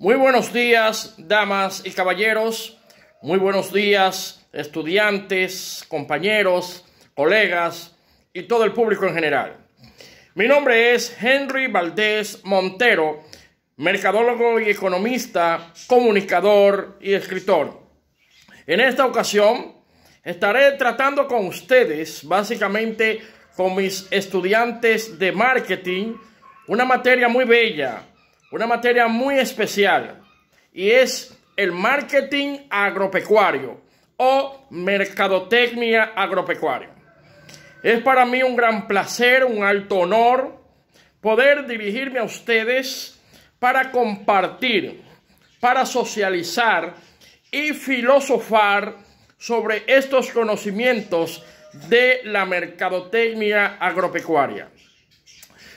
Muy buenos días, damas y caballeros. Muy buenos días, estudiantes, compañeros, colegas y todo el público en general. Mi nombre es Henry Valdés Montero, mercadólogo y economista, comunicador y escritor. En esta ocasión estaré tratando con ustedes, básicamente con mis estudiantes de marketing, una materia muy bella, una materia muy especial y es el marketing agropecuario o mercadotecnia agropecuaria. Es para mí un gran placer, un alto honor poder dirigirme a ustedes para compartir, para socializar y filosofar sobre estos conocimientos de la mercadotecnia agropecuaria.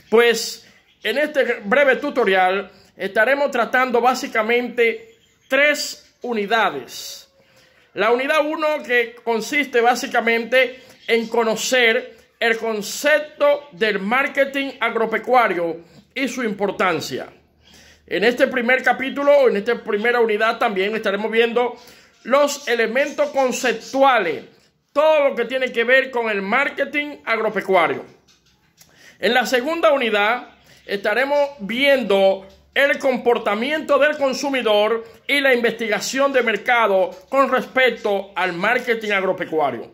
Pues en este breve tutorial estaremos tratando básicamente tres unidades. La unidad 1 que consiste básicamente en conocer el concepto del marketing agropecuario y su importancia. En este primer capítulo, en esta primera unidad también estaremos viendo los elementos conceptuales, todo lo que tiene que ver con el marketing agropecuario. En la segunda unidad estaremos viendo el comportamiento del consumidor y la investigación de mercado con respecto al marketing agropecuario.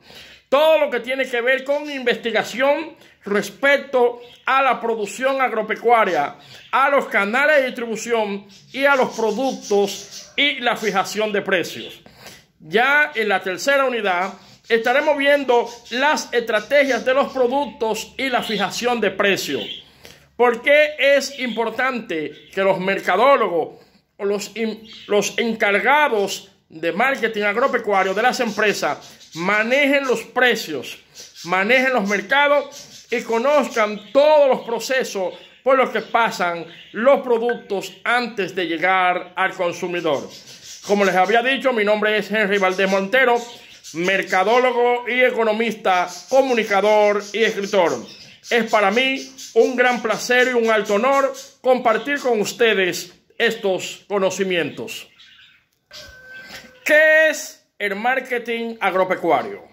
Todo lo que tiene que ver con investigación respecto a la producción agropecuaria, a los canales de distribución y a los productos y la fijación de precios. Ya en la tercera unidad estaremos viendo las estrategias de los productos y la fijación de precios. ¿Por qué es importante que los mercadólogos o los, los encargados de marketing agropecuario de las empresas manejen los precios, manejen los mercados y conozcan todos los procesos por los que pasan los productos antes de llegar al consumidor. Como les había dicho, mi nombre es Henry Valdés Montero, mercadólogo y economista, comunicador y escritor. Es para mí un gran placer y un alto honor compartir con ustedes estos conocimientos. ¿Qué es el marketing agropecuario?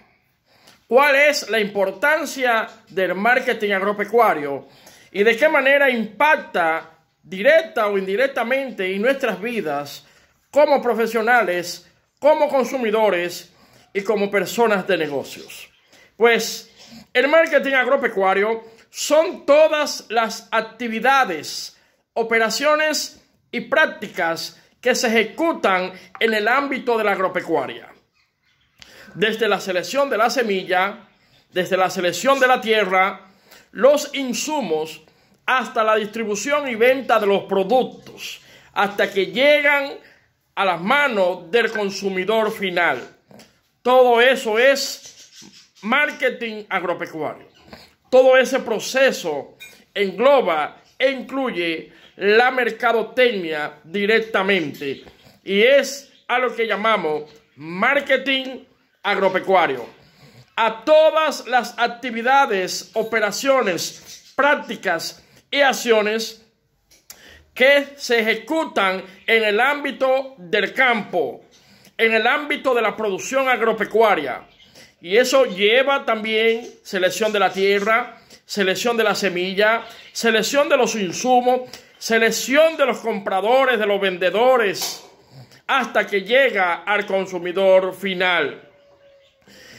¿Cuál es la importancia del marketing agropecuario? ¿Y de qué manera impacta directa o indirectamente en nuestras vidas como profesionales, como consumidores y como personas de negocios? Pues el marketing agropecuario son todas las actividades, operaciones y prácticas que se ejecutan en el ámbito de la agropecuaria. Desde la selección de la semilla, desde la selección de la tierra, los insumos, hasta la distribución y venta de los productos, hasta que llegan a las manos del consumidor final. Todo eso es marketing agropecuario. Todo ese proceso engloba e incluye la mercadotecnia directamente y es a lo que llamamos marketing agropecuario. A todas las actividades, operaciones, prácticas y acciones que se ejecutan en el ámbito del campo, en el ámbito de la producción agropecuaria, y eso lleva también selección de la tierra, selección de la semilla, selección de los insumos, selección de los compradores, de los vendedores, hasta que llega al consumidor final.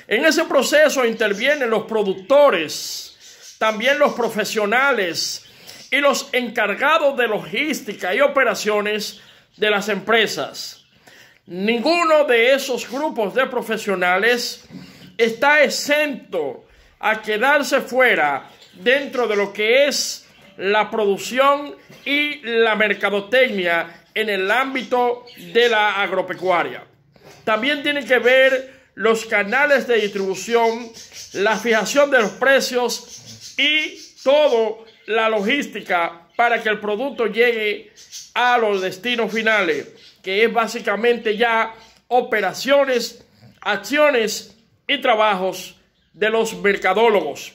En ese proceso intervienen los productores, también los profesionales y los encargados de logística y operaciones de las empresas. Ninguno de esos grupos de profesionales está exento a quedarse fuera dentro de lo que es la producción y la mercadotecnia en el ámbito de la agropecuaria. También tienen que ver los canales de distribución, la fijación de los precios y toda la logística para que el producto llegue a los destinos finales, que es básicamente ya operaciones, acciones y trabajos de los mercadólogos.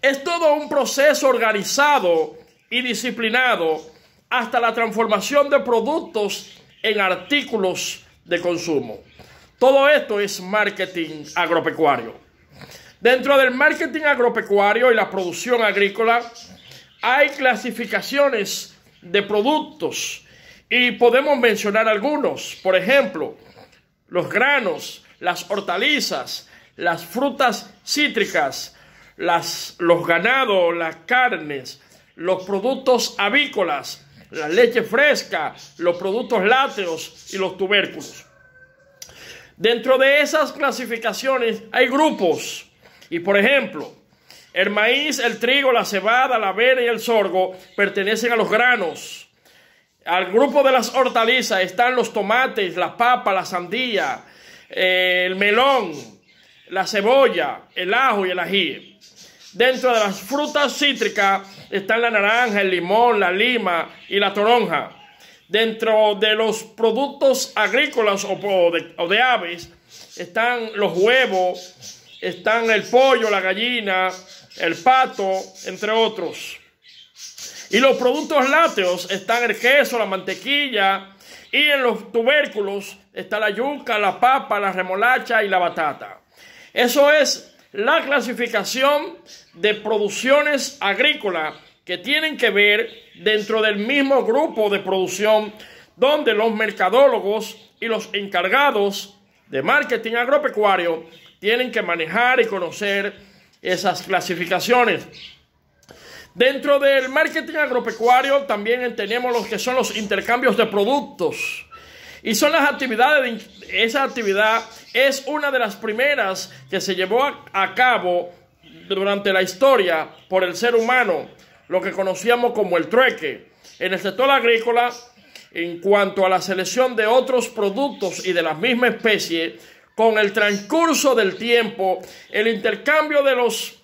Es todo un proceso organizado y disciplinado hasta la transformación de productos en artículos de consumo. Todo esto es marketing agropecuario. Dentro del marketing agropecuario y la producción agrícola hay clasificaciones de productos y podemos mencionar algunos. Por ejemplo, los granos, las hortalizas, las frutas cítricas, los ganados, las carnes, los productos avícolas, la leche fresca, los productos lácteos y los tubérculos. Dentro de esas clasificaciones hay grupos. Y por ejemplo, el maíz, el trigo, la cebada, la avena y el sorgo pertenecen a los granos. Al grupo de las hortalizas están los tomates, la papa, la sandía, el melón, la cebolla, el ajo y el ají. Dentro de las frutas cítricas están la naranja, el limón, la lima y la toronja. Dentro de los productos agrícolas o de, aves están los huevos, están el pollo, la gallina, el pato, entre otros. Y los productos lácteos están el queso, la mantequilla, y en los tubérculos está la yuca, la papa, la remolacha y la batata. Eso es la clasificación de producciones agrícolas que tienen que ver dentro del mismo grupo de producción donde los mercadólogos y los encargados de marketing agropecuario tienen que manejar y conocer esas clasificaciones. Dentro del marketing agropecuario también tenemos los que son los intercambios de productos. Y son las actividades, esa actividad es una de las primeras que se llevó a, a cabo durante la historia por el ser humano, lo que conocíamos como el trueque. En el sector agrícola, en cuanto a la selección de otros productos y de la misma especie, con el transcurso del tiempo, el intercambio de los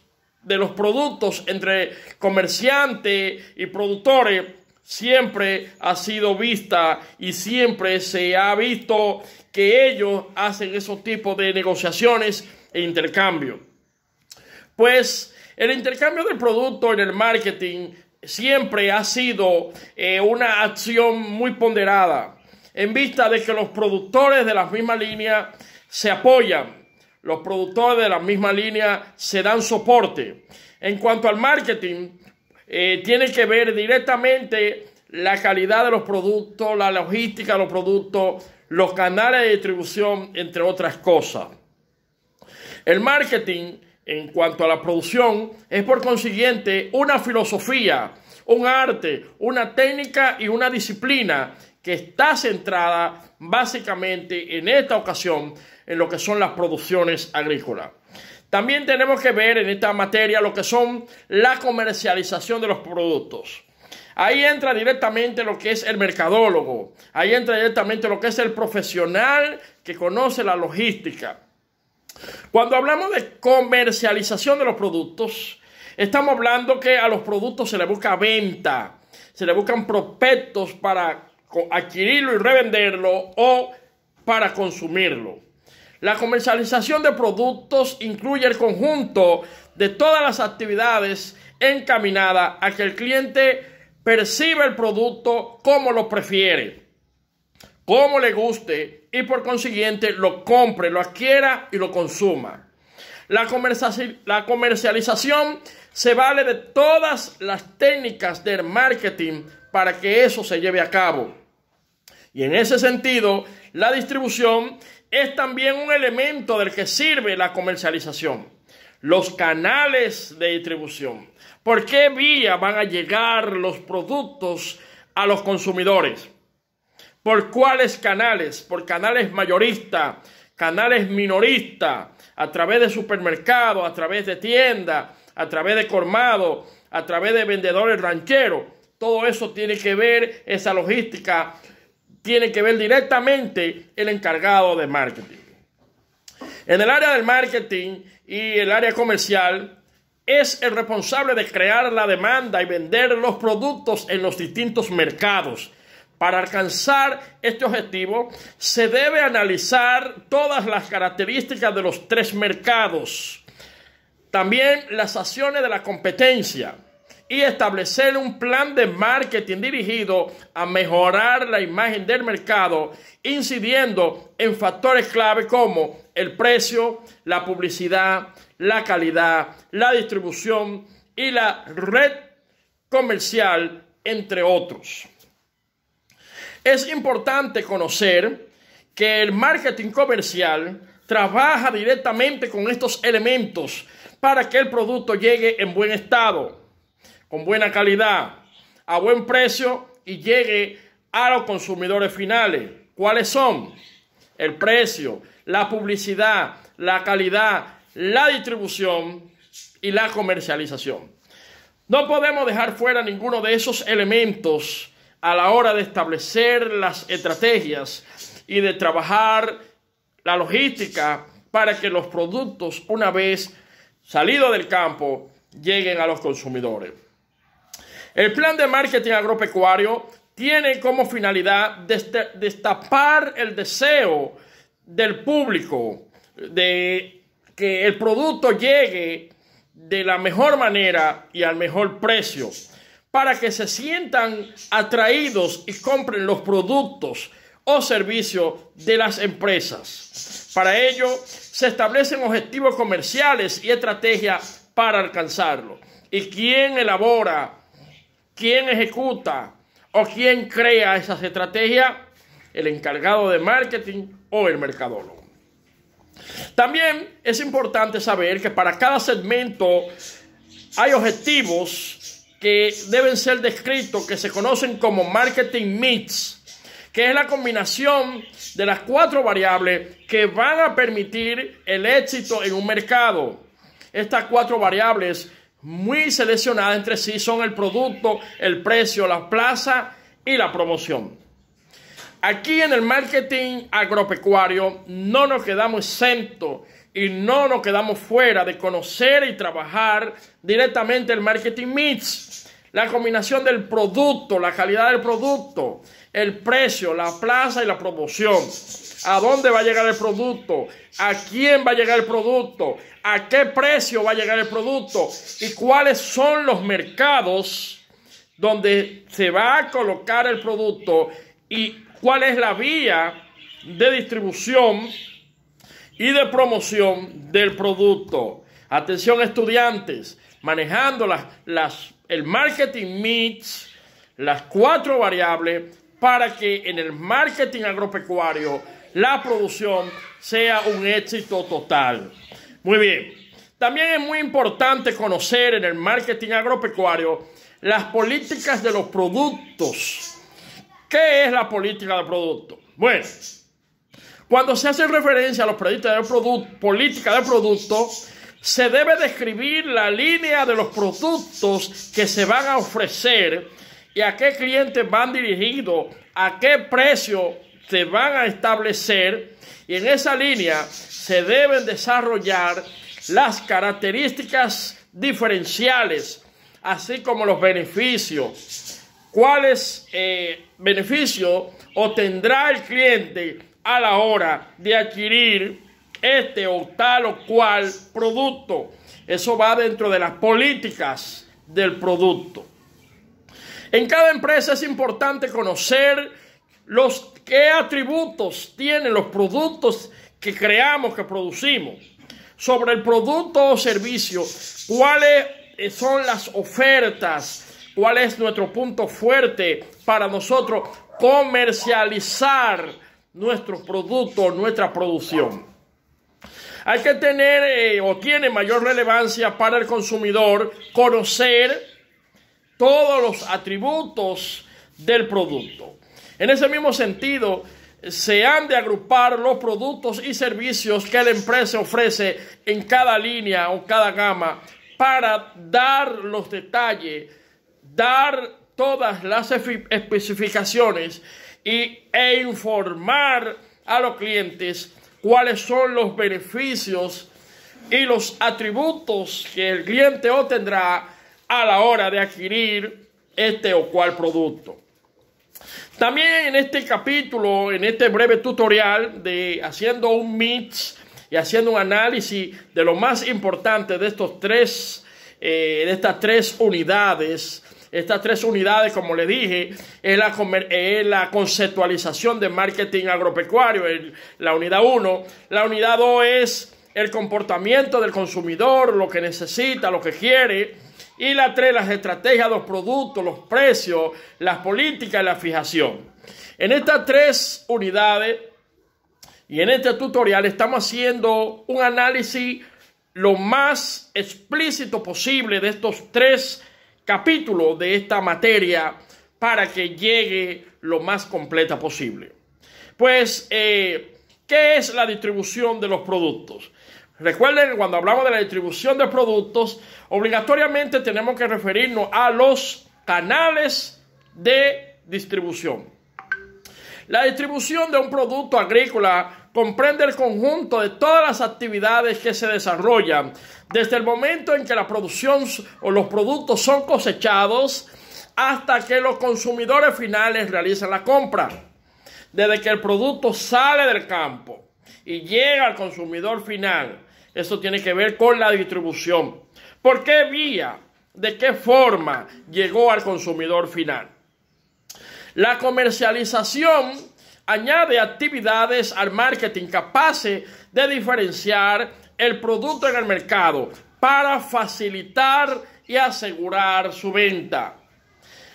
de los productos entre comerciantes y productores siempre ha sido vista y siempre se ha visto que ellos hacen esos tipos de negociaciones e intercambio. Pues el intercambio del producto en el marketing siempre ha sido eh, una acción muy ponderada en vista de que los productores de la misma línea se apoyan los productores de la misma línea se dan soporte. En cuanto al marketing, eh, tiene que ver directamente la calidad de los productos, la logística de los productos, los canales de distribución, entre otras cosas. El marketing, en cuanto a la producción, es por consiguiente una filosofía, un arte, una técnica y una disciplina que está centrada básicamente en esta ocasión en lo que son las producciones agrícolas. También tenemos que ver en esta materia lo que son la comercialización de los productos. Ahí entra directamente lo que es el mercadólogo, ahí entra directamente lo que es el profesional que conoce la logística. Cuando hablamos de comercialización de los productos, estamos hablando que a los productos se le busca venta, se le buscan prospectos para adquirirlo y revenderlo o para consumirlo. La comercialización de productos incluye el conjunto de todas las actividades encaminadas a que el cliente perciba el producto como lo prefiere, como le guste y por consiguiente lo compre, lo adquiera y lo consuma. La, comercialización se vale de todas las técnicas del marketing para que eso se lleve a cabo. Y en ese sentido, la distribución es también un elemento del que sirve la comercialización, los canales de distribución. ¿Por qué vía van a llegar los productos a los consumidores? ¿Por cuáles canales? Por canales mayoristas, canales minoristas, a través de supermercados, a través de tienda, a través de colmado, a través de vendedores rancheros. Todo eso tiene que ver esa logística tiene que ver directamente el encargado de marketing. En el área del marketing y el área comercial, es el responsable de crear la demanda y vender los productos en los distintos mercados. Para alcanzar este objetivo, se debe analizar todas las características de los tres mercados, también las acciones de la competencia, y establecer un plan de marketing dirigido a mejorar la imagen del mercado, incidiendo en factores clave como el precio, la publicidad, la calidad, la distribución y la red comercial, entre otros. Es importante conocer que el marketing comercial trabaja directamente con estos elementos para que el producto llegue en buen estado con buena calidad, a buen precio y llegue a los consumidores finales. ¿Cuáles son? El precio, la publicidad, la calidad, la distribución y la comercialización. No podemos dejar fuera ninguno de esos elementos a la hora de establecer las estrategias y de trabajar la logística para que los productos, una vez salidos del campo, lleguen a los consumidores. El plan de marketing agropecuario tiene como finalidad destapar el deseo del público de que el producto llegue de la mejor manera y al mejor precio para que se sientan atraídos y compren los productos o servicios de las empresas. Para ello, se establecen objetivos comerciales y estrategias para alcanzarlo. ¿Y quién elabora ¿Quién ejecuta o quién crea esas estrategias? El encargado de marketing o el mercadólogo. También es importante saber que para cada segmento hay objetivos que deben ser descritos, que se conocen como marketing mix, que es la combinación de las cuatro variables que van a permitir el éxito en un mercado. Estas cuatro variables muy seleccionadas entre sí son el producto, el precio, la plaza y la promoción. Aquí en el marketing agropecuario no nos quedamos exentos y no nos quedamos fuera de conocer y trabajar directamente el marketing mix, la combinación del producto, la calidad del producto, el precio, la plaza y la promoción a dónde va a llegar el producto, a quién va a llegar el producto, a qué precio va a llegar el producto y cuáles son los mercados donde se va a colocar el producto y cuál es la vía de distribución y de promoción del producto. Atención estudiantes, manejando el marketing mix, las cuatro variables, para que en el marketing agropecuario la producción sea un éxito total. Muy bien. También es muy importante conocer en el marketing agropecuario las políticas de los productos. ¿Qué es la política de producto? Bueno, cuando se hace referencia a los proyectos de política de producto, se debe describir la línea de los productos que se van a ofrecer y a qué clientes van dirigidos, a qué precio se van a establecer y en esa línea se deben desarrollar las características diferenciales, así como los beneficios. ¿Cuáles eh, beneficios obtendrá el cliente a la hora de adquirir este o tal o cual producto? Eso va dentro de las políticas del producto. En cada empresa es importante conocer los ¿Qué atributos tienen los productos que creamos, que producimos? Sobre el producto o servicio, ¿cuáles eh, son las ofertas? ¿Cuál es nuestro punto fuerte para nosotros comercializar nuestro producto, nuestra producción? Hay que tener eh, o tiene mayor relevancia para el consumidor conocer todos los atributos del producto. En ese mismo sentido, se han de agrupar los productos y servicios que la empresa ofrece en cada línea o cada gama para dar los detalles, dar todas las especificaciones y, e informar a los clientes cuáles son los beneficios y los atributos que el cliente obtendrá a la hora de adquirir este o cual producto. También en este capítulo, en este breve tutorial de haciendo un mix y haciendo un análisis de lo más importante de estos tres, eh, de estas tres unidades. Estas tres unidades, como le dije, es la, conceptualización de marketing agropecuario, la unidad 1. La unidad 2 es el comportamiento del consumidor, lo que necesita, lo que quiere. Y la tres, las estrategias, los productos, los precios, las políticas y la fijación. En estas tres unidades y en este tutorial estamos haciendo un análisis lo más explícito posible de estos tres capítulos de esta materia para que llegue lo más completa posible. Pues, eh, ¿qué es la distribución de los productos? Recuerden que cuando hablamos de la distribución de productos, obligatoriamente tenemos que referirnos a los canales de distribución. La distribución de un producto agrícola comprende el conjunto de todas las actividades que se desarrollan desde el momento en que la producción o los productos son cosechados hasta que los consumidores finales realizan la compra, desde que el producto sale del campo y llega al consumidor final eso tiene que ver con la distribución. ¿Por qué vía? ¿De qué forma llegó al consumidor final? La comercialización añade actividades al marketing capaces de diferenciar el producto en el mercado para facilitar y asegurar su venta.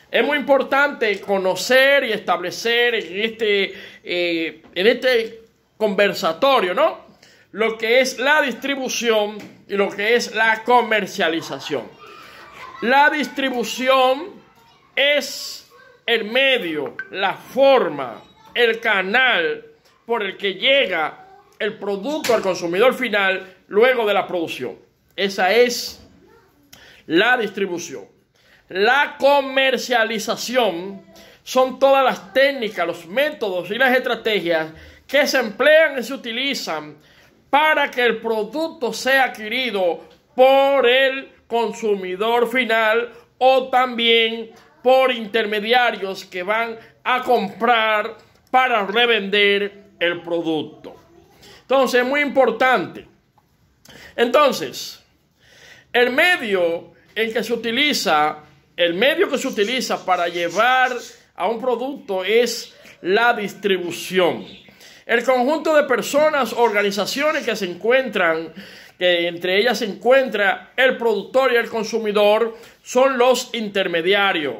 Es muy importante conocer y establecer en este, eh, en este conversatorio, ¿no? lo que es la distribución y lo que es la comercialización. La distribución es el medio, la forma, el canal por el que llega el producto al consumidor final luego de la producción. Esa es la distribución. La comercialización son todas las técnicas, los métodos y las estrategias que se emplean y se utilizan para que el producto sea adquirido por el consumidor final o también por intermediarios que van a comprar para revender el producto. Entonces, muy importante. Entonces, el medio en que se utiliza, el medio que se utiliza para llevar a un producto es la distribución. El conjunto de personas, organizaciones que se encuentran, que entre ellas se encuentra el productor y el consumidor, son los intermediarios.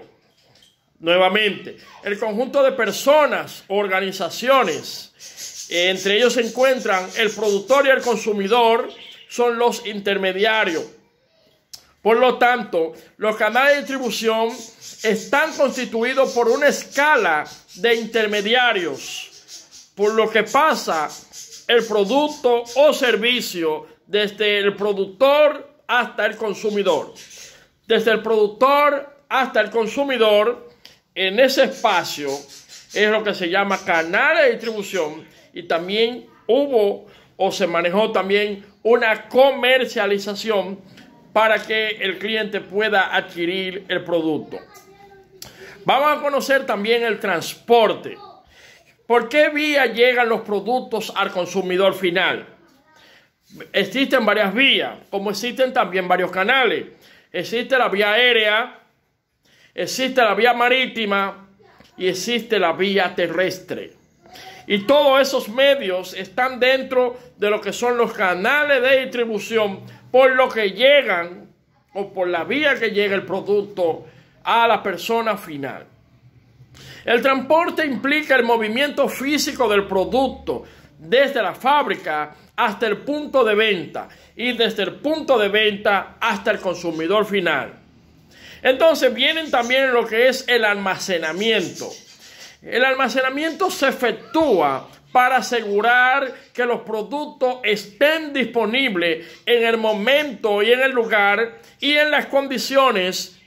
Nuevamente, el conjunto de personas, organizaciones, entre ellos se encuentran el productor y el consumidor, son los intermediarios. Por lo tanto, los canales de distribución están constituidos por una escala de intermediarios por lo que pasa el producto o servicio desde el productor hasta el consumidor. Desde el productor hasta el consumidor, en ese espacio es lo que se llama canal de distribución y también hubo o se manejó también una comercialización para que el cliente pueda adquirir el producto. Vamos a conocer también el transporte. ¿Por qué vía llegan los productos al consumidor final? Existen varias vías, como existen también varios canales. Existe la vía aérea, existe la vía marítima y existe la vía terrestre. Y todos esos medios están dentro de lo que son los canales de distribución por lo que llegan o por la vía que llega el producto a la persona final. El transporte implica el movimiento físico del producto desde la fábrica hasta el punto de venta y desde el punto de venta hasta el consumidor final. Entonces vienen también lo que es el almacenamiento. El almacenamiento se efectúa para asegurar que los productos estén disponibles en el momento y en el lugar y en las condiciones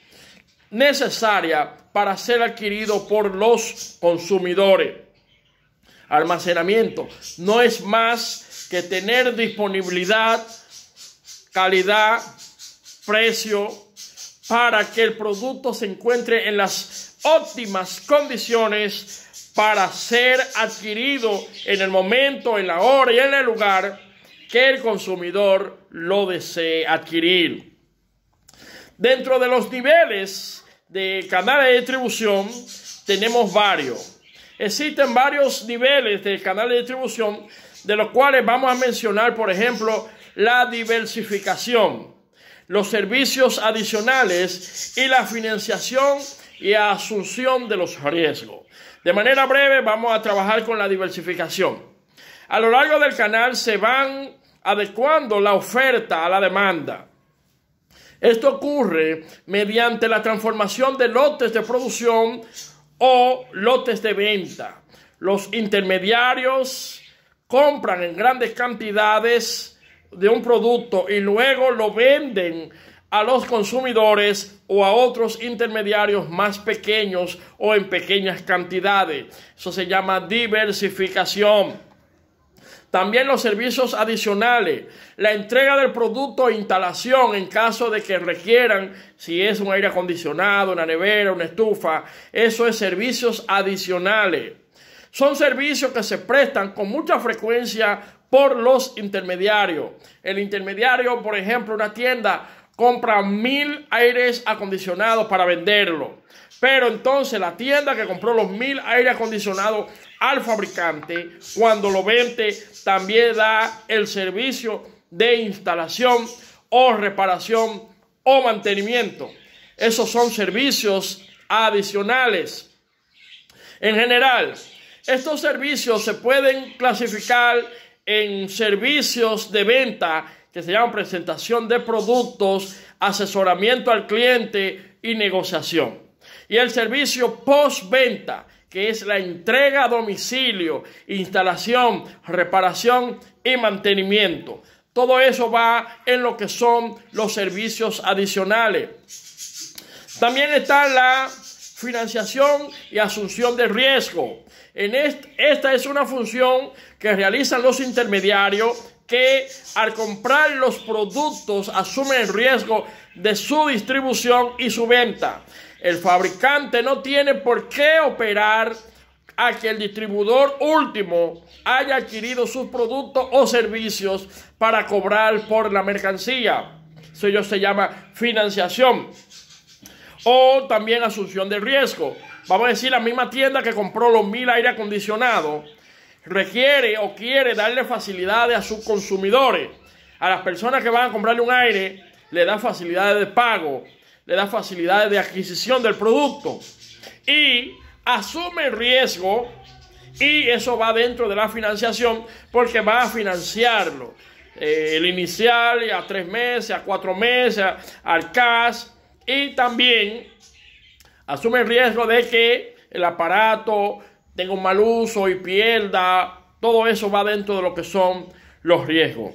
necesaria para ser adquirido por los consumidores. Almacenamiento no es más que tener disponibilidad, calidad, precio para que el producto se encuentre en las óptimas condiciones para ser adquirido en el momento, en la hora y en el lugar que el consumidor lo desee adquirir. Dentro de los niveles de canales de distribución tenemos varios. Existen varios niveles de canales de distribución, de los cuales vamos a mencionar, por ejemplo, la diversificación, los servicios adicionales y la financiación y asunción de los riesgos. De manera breve, vamos a trabajar con la diversificación. A lo largo del canal se van adecuando la oferta a la demanda esto ocurre mediante la transformación de lotes de producción o lotes de venta. Los intermediarios compran en grandes cantidades de un producto y luego lo venden a los consumidores o a otros intermediarios más pequeños o en pequeñas cantidades. Eso se llama diversificación. También los servicios adicionales, la entrega del producto e instalación en caso de que requieran, si es un aire acondicionado, una nevera, una estufa, eso es servicios adicionales. Son servicios que se prestan con mucha frecuencia por los intermediarios. El intermediario, por ejemplo, una tienda compra mil aires acondicionados para venderlo. Pero entonces la tienda que compró los mil aires acondicionados al fabricante, cuando lo vende, también da el servicio de instalación o reparación o mantenimiento. Esos son servicios adicionales. En general, estos servicios se pueden clasificar en servicios de venta que se llama presentación de productos, asesoramiento al cliente y negociación. Y el servicio postventa, que es la entrega a domicilio, instalación, reparación y mantenimiento. Todo eso va en lo que son los servicios adicionales. También está la financiación y asunción de riesgo. esta es una función que realizan los intermediarios que al comprar los productos asume el riesgo de su distribución y su venta. El fabricante no tiene por qué operar a que el distribuidor último haya adquirido sus productos o servicios para cobrar por la mercancía. Eso se llama financiación. O también asunción de riesgo. Vamos a decir la misma tienda que compró los mil aire acondicionado requiere o quiere darle facilidades a sus consumidores. A las personas que van a comprarle un aire, le da facilidades de pago, le da facilidades de adquisición del producto. Y asume riesgo y eso va dentro de la financiación porque va a financiarlo. Eh, el inicial a tres meses, a cuatro meses, al CAS, y también asume el riesgo de que el aparato, tengo un mal uso y pierda. Todo eso va dentro de lo que son los riesgos.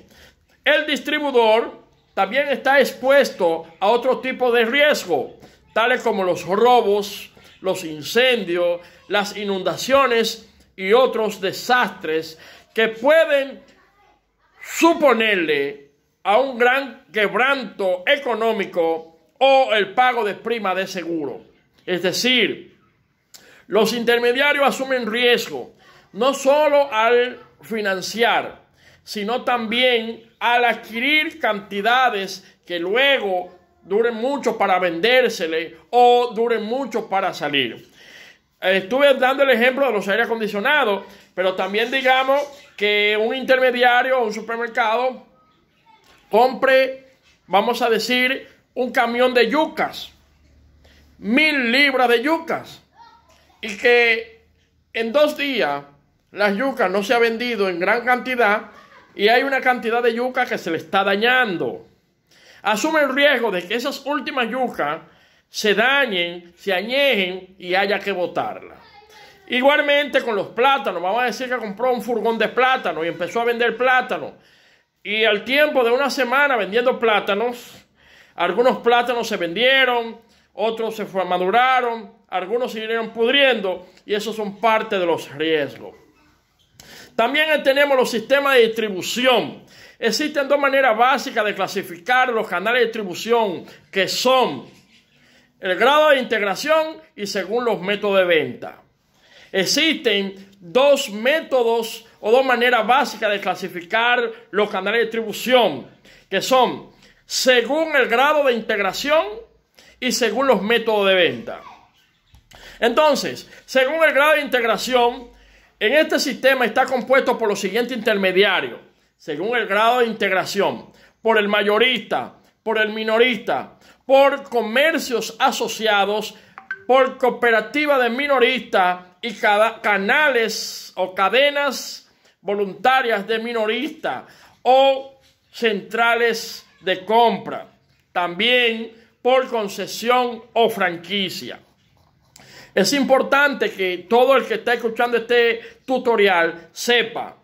El distribuidor también está expuesto a otro tipo de riesgo, tales como los robos, los incendios, las inundaciones y otros desastres que pueden suponerle a un gran quebranto económico o el pago de prima de seguro. Es decir, los intermediarios asumen riesgo, no solo al financiar, sino también al adquirir cantidades que luego duren mucho para vendérsele o duren mucho para salir. Estuve dando el ejemplo de los aire acondicionados, pero también digamos que un intermediario o un supermercado compre, vamos a decir, un camión de yucas, mil libras de yucas y que en dos días las yucas no se ha vendido en gran cantidad y hay una cantidad de yuca que se le está dañando. Asume el riesgo de que esas últimas yucas se dañen, se añejen y haya que botarlas. Igualmente con los plátanos, vamos a decir que compró un furgón de plátano y empezó a vender plátanos. Y al tiempo de una semana vendiendo plátanos, algunos plátanos se vendieron, otros se maduraron, algunos seguirán pudriendo y esos son parte de los riesgos. También tenemos los sistemas de distribución. Existen dos maneras básicas de clasificar los canales de distribución que son el grado de integración y según los métodos de venta. Existen dos métodos o dos maneras básicas de clasificar los canales de distribución que son según el grado de integración y según los métodos de venta. Entonces, según el grado de integración, en este sistema está compuesto por los siguientes intermediarios, según el grado de integración, por el mayorista, por el minorista, por comercios asociados, por cooperativa de minorista y canales o cadenas voluntarias de minorista o centrales de compra, también por concesión o franquicia. Es importante que todo el que está escuchando este tutorial sepa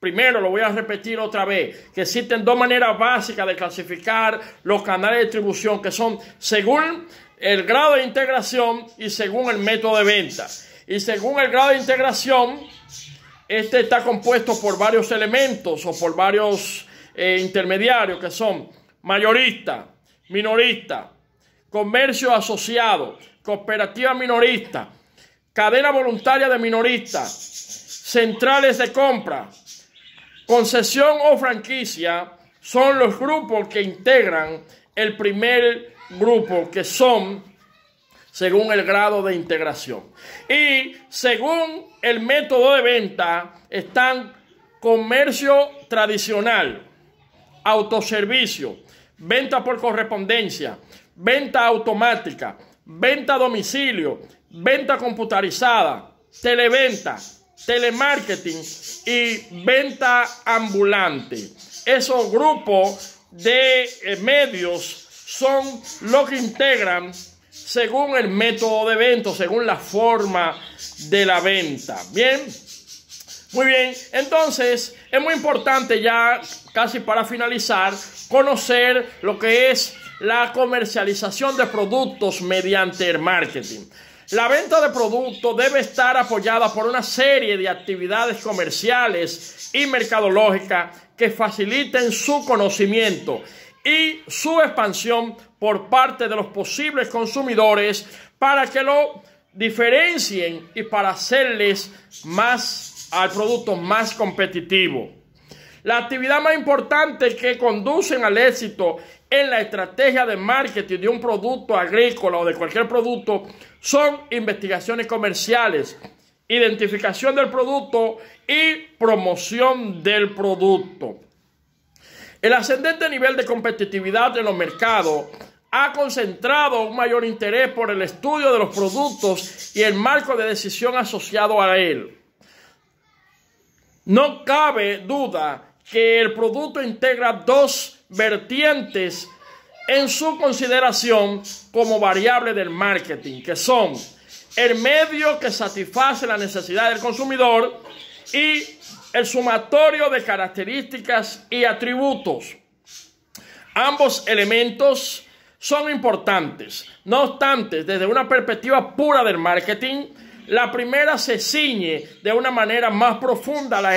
Primero, lo voy a repetir otra vez, que existen dos maneras básicas de clasificar los canales de distribución, que son según el grado de integración y según el método de venta. Y según el grado de integración, este está compuesto por varios elementos o por varios eh, intermediarios, que son mayorista, minorista, comercio asociado, cooperativa minorista, cadena voluntaria de minoristas, centrales de compra, concesión o franquicia, son los grupos que integran el primer grupo, que son según el grado de integración. Y según el método de venta, están comercio tradicional, autoservicio, venta por correspondencia, venta automática, venta a domicilio, venta computarizada, televenta, telemarketing y venta ambulante. Esos grupos de eh, medios son los que integran según el método de venta, según la forma de la venta. Bien, muy bien, entonces es muy importante ya casi para finalizar conocer lo que es la comercialización de productos mediante el marketing. La venta de productos debe estar apoyada por una serie de actividades comerciales y mercadológicas que faciliten su conocimiento y su expansión por parte de los posibles consumidores para que lo diferencien y para hacerles más al producto más competitivo. La actividad más importante que conducen al éxito en la estrategia de marketing de un producto agrícola o de cualquier producto son investigaciones comerciales, identificación del producto y promoción del producto. El ascendente nivel de competitividad en los mercados ha concentrado un mayor interés por el estudio de los productos y el marco de decisión asociado a él. No cabe duda que el producto integra dos vertientes en su consideración como variable del marketing, que son el medio que satisface la necesidad del consumidor y el sumatorio de características y atributos. Ambos elementos son importantes. No obstante, desde una perspectiva pura del marketing, la primera se ciñe de una manera más profunda la